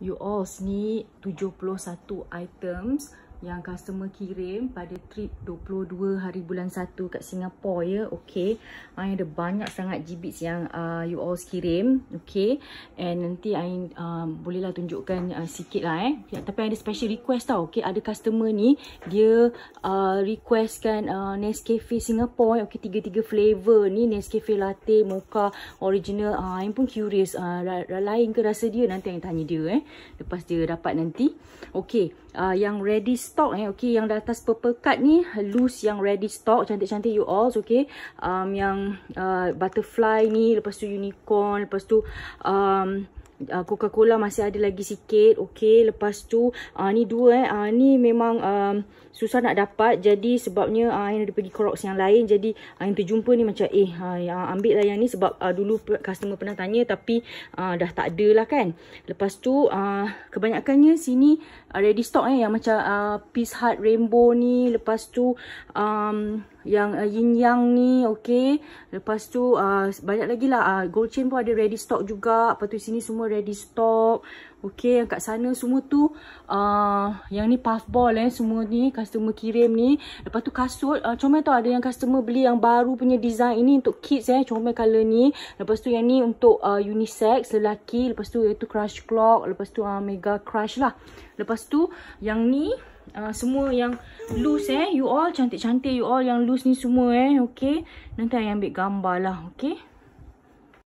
you all ni 71 items yang customer kirim pada trip 22 hari bulan 1 kat Singapore ya. Okay. I ada banyak sangat jibits yang uh, you all kirim. Okay. And nanti I uh, um, bolehlah tunjukkan uh, sikit lah eh. Ya, tapi ada special request tau. Okay. Ada customer ni dia uh, requestkan uh, Nescafe Singapore. Eh. Okay. Tiga-tiga flavor ni. Nescafe Latte, Mocha, Original. Uh, ah, I pun curious. Uh, lain ke rasa dia? Nanti I tanya dia eh. Lepas dia dapat nanti. Okay. Uh, yang ready stock eh okay yang di atas purple card ni loose yang ready stock cantik-cantik you all okay um yang uh, butterfly ni lepas tu unicorn lepas tu um, uh, Coca-Cola masih ada lagi sikit. Okey, lepas tu uh, ni dua eh. Uh, ni memang um, susah nak dapat. Jadi sebabnya uh, yang ada pergi Clorox yang lain. Jadi uh, yang terjumpa ni macam eh uh, ambil lah yang ni. Sebab uh, dulu customer pernah tanya tapi uh, dah tak ada lah kan. Lepas tu uh, kebanyakannya sini uh, ready stock eh. Yang macam uh, Peace Heart Rainbow ni. Lepas tu um, yang uh, Yin Yang ni okey. Lepas tu uh, banyak lagi lah. Uh, Gold Chain pun ada ready stock juga. Lepas tu sini semua ready stock Okay yang kat sana semua tu uh, Yang ni puffball eh Semua ni customer kirim ni Lepas tu kasut uh, Comel tau ada yang customer beli yang baru punya design Ini untuk kids eh Comel colour ni Lepas tu yang ni untuk uh, unisex lelaki Lepas tu iaitu crush clock Lepas tu uh, mega crush lah Lepas tu yang ni Uh, semua yang loose eh You all cantik-cantik You all yang loose ni semua eh Okay Nanti saya ambil gambar lah Okay